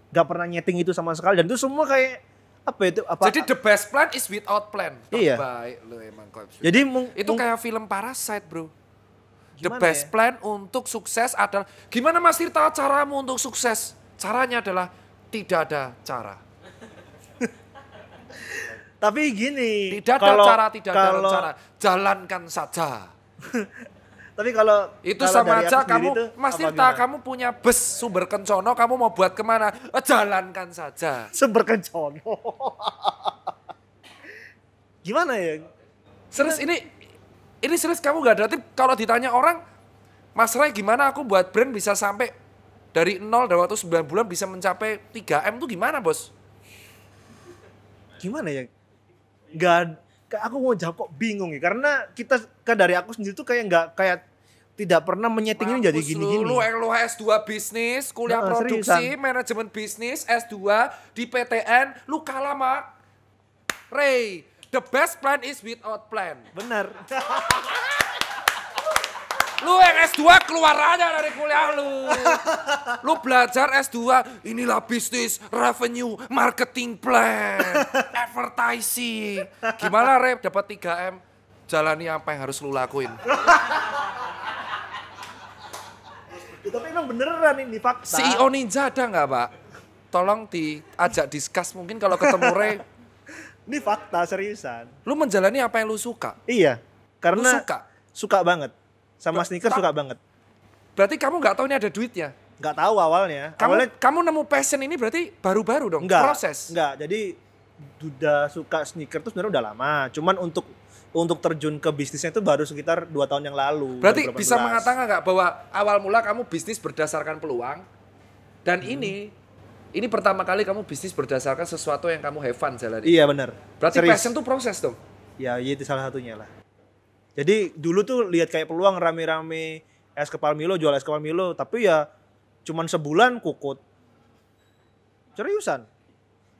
Gak pernah nyeting itu sama sekali dan itu semua kayak apa itu apa jadi the best plan is without plan iya lo emang kau jadi itu kayak film Parasite bro the best ya? plan untuk sukses adalah gimana Mas Tirta caramu untuk sukses caranya adalah tidak ada cara [LAUGHS] tapi gini tidak ada cara tidak kalau, ada cara jalankan saja [LAUGHS] Tapi kalau itu kalau sama aja kamu, masih Mas Tirta, kamu punya bus sumber kencono, kamu mau buat kemana? Eh, jalankan saja. Sumber kencono. [LAUGHS] Gimana ya? Serius ini, ini serius kamu gak ada tip kalau ditanya orang, Mas Ray gimana aku buat brand bisa sampai dari nol dalam waktu 9 bulan bisa mencapai 3M tuh gimana bos? Gimana ya? Gak, aku mau jawab kok bingung ya karena kita kan dari aku sendiri tuh kayak nggak kayak tidak pernah ini jadi gini-gini. Lu yang lu S2 bisnis, kuliah nah, produksi, seriusan. manajemen bisnis, S2 di PTN, lu kalah mak. Ray, the best plan is without plan. bener [LAUGHS] lu yang S2 keluar aja dari kuliah lu. [LAUGHS] Lu belajar S2, inilah bisnis, revenue, marketing plan, [LAUGHS] advertising. Gimana Rep dapat 3M? Jalani apa yang harus lu lakuin. Ya, tapi emang beneran ini fakta. CEO Ninja ada nggak Pak? Tolong diajak diskus mungkin kalau ketemu Ray. [LAUGHS] ini fakta seriusan. Lu menjalani apa yang lu suka? Iya. Karena lu suka. Suka banget. Sama sneaker suka banget. Berarti kamu nggak tahu ini ada duitnya? Nggak tahu awalnya. Kamu, awalnya. kamu nemu passion ini berarti baru-baru dong? Enggak, proses? Nggak. Jadi udah suka sneaker tuh sebenarnya udah lama. Cuman untuk untuk terjun ke bisnisnya itu baru sekitar dua tahun yang lalu. Berarti 2018. bisa mengatakan nggak bahwa awal mula kamu bisnis berdasarkan peluang dan hmm. ini ini pertama kali kamu bisnis berdasarkan sesuatu yang kamu have fun Iya benar. Berarti Serius. passion tuh proses dong. Ya iya, itu salah satunya lah. Jadi dulu tuh lihat kayak peluang rame-rame es kepal Milo jual es kepal Milo tapi ya cuman sebulan kukut. Seriusan.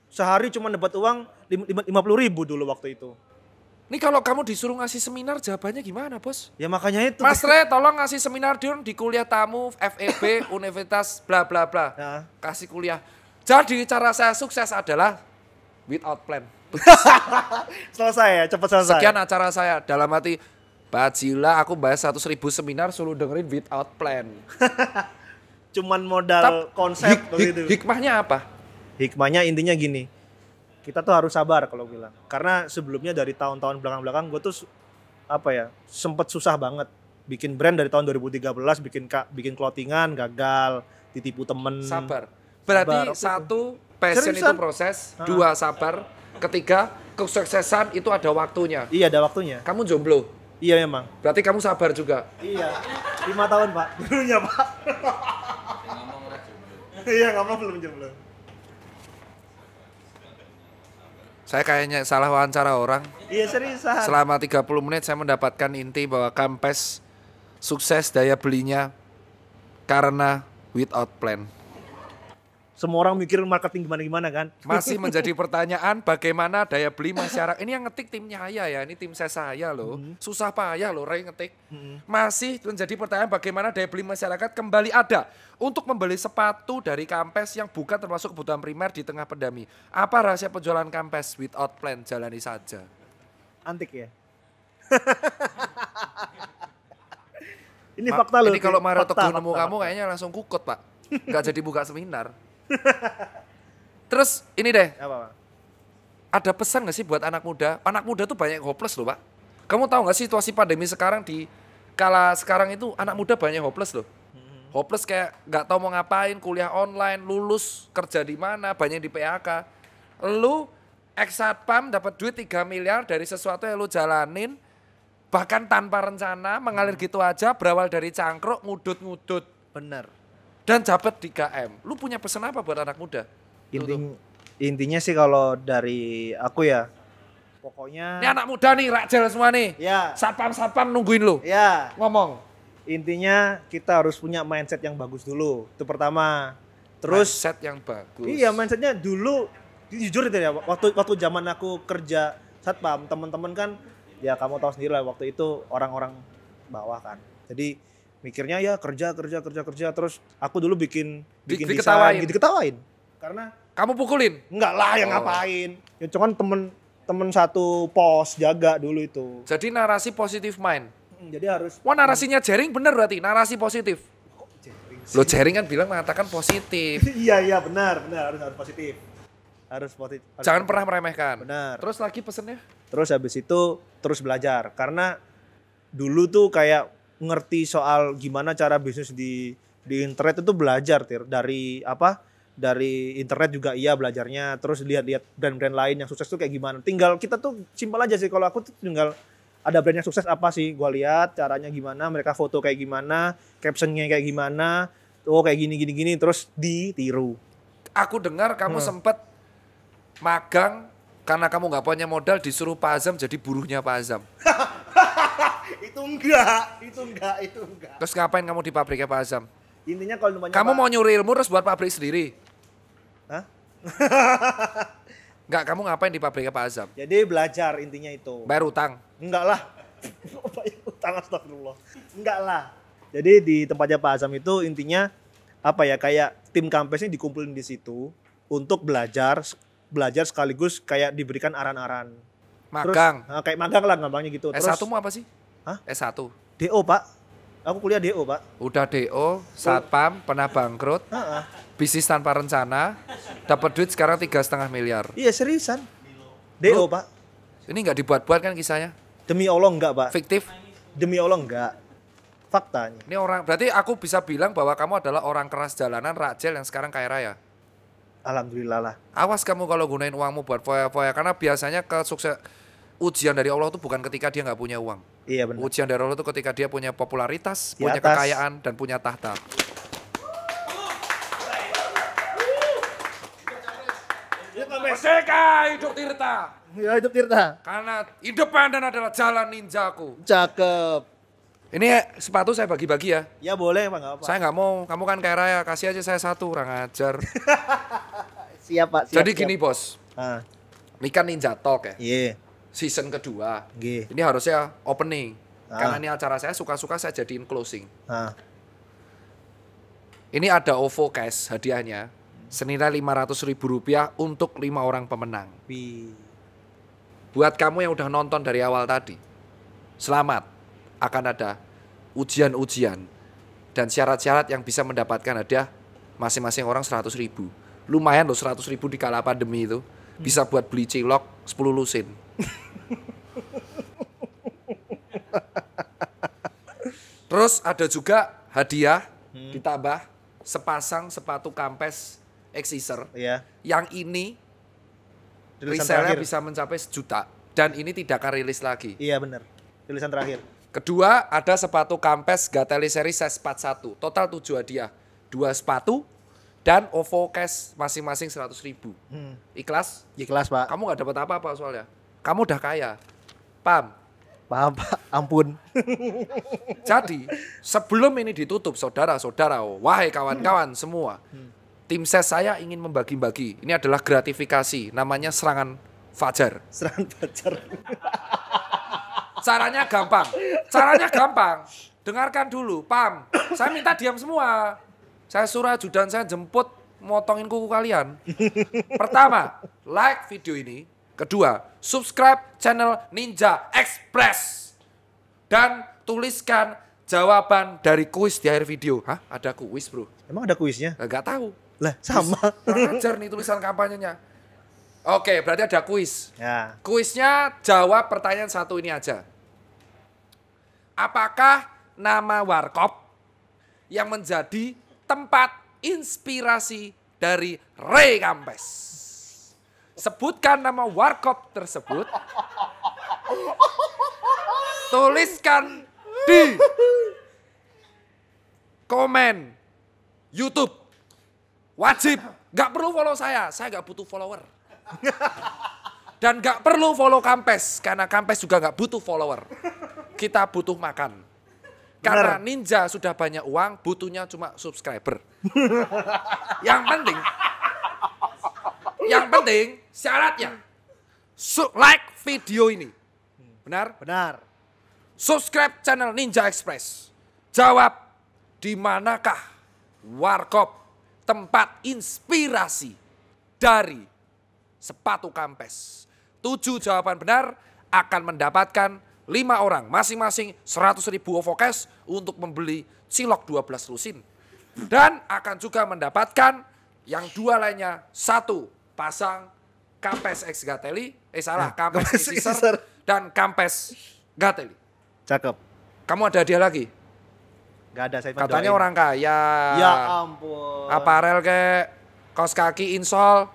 Sehari cuma dapat uang lima puluh ribu dulu waktu itu. Ini kalau kamu disuruh ngasih seminar jawabannya gimana bos? Ya makanya itu. Mas Re tolong ngasih seminar diun di kuliah tamu FEB [LAUGHS] Universitas bla bla bla. Ya. Kasih kuliah. Jadi cara saya sukses adalah without plan. [LAUGHS] selesai ya, cepat selesai. Sekian acara saya dalam hati. Bajila aku bahas 100 ribu seminar suruh dengerin without plan. [LAUGHS] Cuman modal konsep hik, begitu. Hik, hikmahnya apa? Hikmahnya intinya gini kita tuh harus sabar kalau bilang karena sebelumnya dari tahun-tahun belakang-belakang gue tuh apa ya sempet susah banget bikin brand dari tahun 2013 bikin kak bikin clothingan gagal ditipu temen sabar berarti sabar. satu passion Seriusan? itu proses ha. dua sabar ketiga kesuksesan itu ada waktunya iya ada waktunya kamu jomblo iya memang berarti kamu sabar juga iya lima tahun pak dulunya pak iya nggak mau belum jomblo Saya kayaknya salah wawancara orang. Iya seriusan. Selama 30 menit saya mendapatkan inti bahwa Kampes sukses daya belinya karena without plan semua orang mikir marketing gimana-gimana kan. Masih menjadi pertanyaan bagaimana daya beli masyarakat. Ini yang ngetik timnya Ayah ya, ini tim saya saya loh. Hmm. Susah payah loh Ray ngetik. Hmm. Masih menjadi pertanyaan bagaimana daya beli masyarakat kembali ada untuk membeli sepatu dari Kampes yang bukan termasuk kebutuhan primer di tengah pandemi. Apa rahasia penjualan Kampes without plan? Jalani saja. Antik ya. [LAUGHS] ini Ma fakta loh. Ini kalau teguh nemu kamu kayaknya langsung kukut, Pak. Gak jadi buka seminar. [LAUGHS] Terus ini deh. Apa, Ada pesan gak sih buat anak muda? Anak muda tuh banyak hopeless loh, Pak. Kamu tahu nggak situasi pandemi sekarang di kala sekarang itu anak muda banyak hopeless loh. Hmm. Hopeless kayak nggak tahu mau ngapain, kuliah online, lulus, kerja di mana, banyak di PHK. Lu pam dapat duit 3 miliar dari sesuatu yang lu jalanin bahkan tanpa rencana mengalir hmm. gitu aja berawal dari cangkruk ngudut-ngudut. Bener dan dapat di KM. Lu punya pesan apa buat anak muda? Inti, intinya sih kalau dari aku ya pokoknya Ini anak muda nih rakjel semua nih. Ya. Satpam-satpam nungguin lu. Ya. Ngomong. Intinya kita harus punya mindset yang bagus dulu. Itu pertama. Terus mindset yang bagus. Iya, mindsetnya dulu jujur itu ya waktu waktu zaman aku kerja satpam teman-teman kan ya kamu tahu sendiri lah waktu itu orang-orang bawah kan. Jadi mikirnya ya kerja kerja kerja kerja terus aku dulu bikin bikin diketawain. gitu diketawain karena kamu pukulin enggak lah yang oh. ngapain ya cuman temen temen satu pos jaga dulu itu jadi narasi positif main. Hmm, jadi harus wah narasinya jaring bener berarti narasi positif lo jaring kan bilang mengatakan positif [LAUGHS] iya iya benar benar harus harus positif harus positif harus jangan positif. pernah meremehkan benar terus lagi pesennya terus habis itu terus belajar karena dulu tuh kayak ngerti soal gimana cara bisnis di di internet itu belajar tir dari apa dari internet juga iya belajarnya terus lihat-lihat brand-brand lain yang sukses tuh kayak gimana tinggal kita tuh simpel aja sih kalau aku tuh tinggal ada brand yang sukses apa sih gue lihat caranya gimana mereka foto kayak gimana captionnya kayak gimana oh kayak gini gini gini terus ditiru aku dengar kamu hmm. sempet magang karena kamu nggak punya modal disuruh Pak Azam jadi buruhnya Pak Azam [LAUGHS] itu enggak, itu enggak, itu enggak. Terus ngapain kamu di pabriknya Pak Azam? Intinya kalau namanya Kamu Pak... mau nyuri ilmu terus buat pabrik sendiri? Hah? enggak, kamu ngapain di pabriknya Pak Azam? Jadi belajar intinya itu. Bayar utang? Enggak lah. [LAUGHS] Bayar utang astagfirullah. Enggak lah. Jadi di tempatnya Pak Azam itu intinya apa ya kayak tim kampusnya dikumpulin di situ untuk belajar belajar sekaligus kayak diberikan aran-aran magang. Terus, eh, kayak magang lah gampangnya gitu. Terus, s mau apa sih? Hah? S1. DO, Pak. Aku kuliah DO, Pak. Udah DO, satpam, pernah bangkrut. -ha. Bisnis tanpa rencana, dapat duit sekarang tiga setengah miliar. Iya seriusan. DO pak. Ini nggak dibuat-buat kan kisahnya? Demi Allah enggak, pak. Fiktif. Demi Allah enggak. Faktanya. Ini orang berarti aku bisa bilang bahwa kamu adalah orang keras jalanan rakjel yang sekarang kaya raya. Alhamdulillah lah. Awas kamu kalau gunain uangmu buat foya-foya karena biasanya ke sukses ujian dari Allah itu bukan ketika dia nggak punya uang. Iya benar. Ujian dari Allah itu ketika dia punya popularitas, Di punya atas. kekayaan dan punya tahta. Iya, Seka hidup Tirta. Ya hidup Tirta. Karena independen adalah jalan ninjaku. Cakep. Ini sepatu saya bagi-bagi ya. Ya boleh, Pak, apa. Saya nggak mau. Kamu kan kayak Raya, kasih aja saya satu, orang ajar. [LAUGHS] siap, Pak. Siap, Jadi siap. gini, Bos. Ah. Ini kan ninja talk ya. Iya. Yeah season kedua. Gih. Ini harusnya opening. Ah. Karena ini acara saya suka-suka saya jadiin closing. Ah. Ini ada OVO cash hadiahnya. Senilai ratus ribu rupiah untuk lima orang pemenang. Bi. Buat kamu yang udah nonton dari awal tadi, selamat. Akan ada ujian-ujian dan syarat-syarat yang bisa mendapatkan hadiah masing-masing orang seratus ribu. Lumayan loh seratus ribu di kala pandemi itu. Hmm. Bisa buat beli cilok 10 lusin. Terus ada juga hadiah hmm. ditambah sepasang sepatu kampes Exiser. Iya. Yang ini resellnya bisa mencapai sejuta dan ini tidak akan rilis lagi. Iya benar. Tulisan terakhir. Kedua ada sepatu kampes Gatelli seri size satu Total 7 hadiah. Dua sepatu dan OVO cash masing-masing 100 ribu. Hmm. Ikhlas? Ikhlas pak. Kamu nggak dapat apa-apa soalnya kamu udah kaya. Paham? Paham Pak, ampun. Jadi sebelum ini ditutup saudara-saudara, wahai kawan-kawan hmm. semua, tim ses saya ingin membagi-bagi. Ini adalah gratifikasi, namanya serangan Fajar. Serangan Fajar. Caranya gampang. Caranya gampang. Dengarkan dulu, pam. Saya minta diam semua. Saya suruh ajudan saya jemput motongin kuku kalian. Pertama, like video ini, Kedua, subscribe channel Ninja Express. Dan tuliskan jawaban dari kuis di akhir video. Hah? Ada kuis, bro? Emang ada kuisnya? Enggak tahu. Lah, sama. Ajar nih tulisan kampanyenya. Oke, berarti ada kuis. Ya. Kuisnya jawab pertanyaan satu ini aja. Apakah nama warkop yang menjadi tempat inspirasi dari Ray Kampes? Sebutkan nama warkop tersebut. Tuliskan di komen YouTube. Wajib. Gak perlu follow saya. Saya gak butuh follower. Dan gak perlu follow Kampes. Karena Kampes juga gak butuh follower. Kita butuh makan. Karena Bener. Ninja sudah banyak uang, butuhnya cuma subscriber. yang penting, yang penting Syaratnya like video ini. Benar? Benar. Subscribe channel Ninja Express. Jawab di manakah warkop tempat inspirasi dari sepatu kampes. Tujuh jawaban benar akan mendapatkan lima orang masing-masing seratus ribu OVO untuk membeli cilok 12 lusin. Dan akan juga mendapatkan yang dua lainnya, satu pasang Kampes X Gateli, eh salah, nah, Kampes X dan Kampes Gateli. Cakep. Kamu ada dia lagi? Gak ada, saya Katanya doain. orang kaya. Ya ampun. Aparel ke kos kaki insol.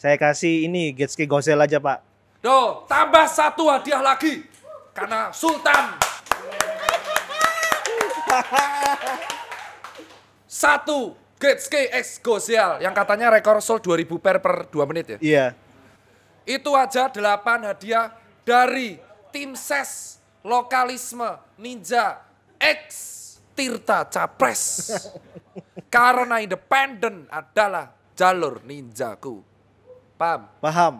Saya kasih ini Getski Gosel aja, Pak. Do, tambah satu hadiah lagi. Karena Sultan. [LAUGHS] satu Great Ski X Gosial yang katanya rekor sold 2000 pair per 2 menit ya? Iya. Itu aja 8 hadiah dari tim SES Lokalisme Ninja X Tirta Capres. [LAUGHS] Karena independen adalah jalur ninjaku. Paham? Paham.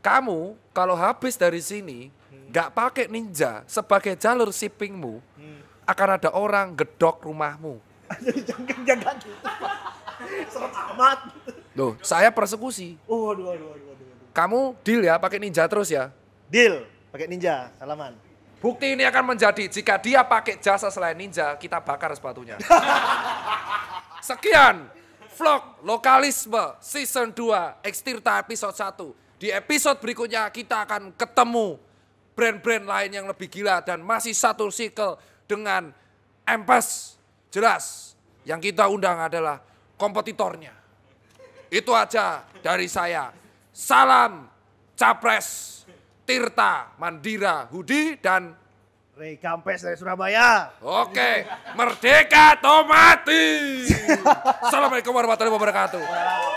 Kamu kalau habis dari sini nggak hmm. pakai ninja sebagai jalur shippingmu, hmm. akan ada orang gedok rumahmu. [LAUGHS] jangan jangan gitu seret amat. Loh, saya persekusi. Oh, aduh, aduh, aduh, aduh. Kamu deal ya, pakai ninja terus ya. Deal, pakai ninja, salaman. Bukti ini akan menjadi jika dia pakai jasa selain ninja, kita bakar sepatunya. [LAUGHS] Sekian vlog Lokalisme Season 2 Ekstirta episode 1. Di episode berikutnya kita akan ketemu brand-brand lain yang lebih gila dan masih satu sikel dengan Empes. Jelas, yang kita undang adalah kompetitornya. Itu aja dari saya. Salam Capres Tirta Mandira Hudi dan Rey Kampes dari Surabaya. Oke, merdeka tomati. [LAUGHS] Assalamualaikum warahmatullahi wabarakatuh.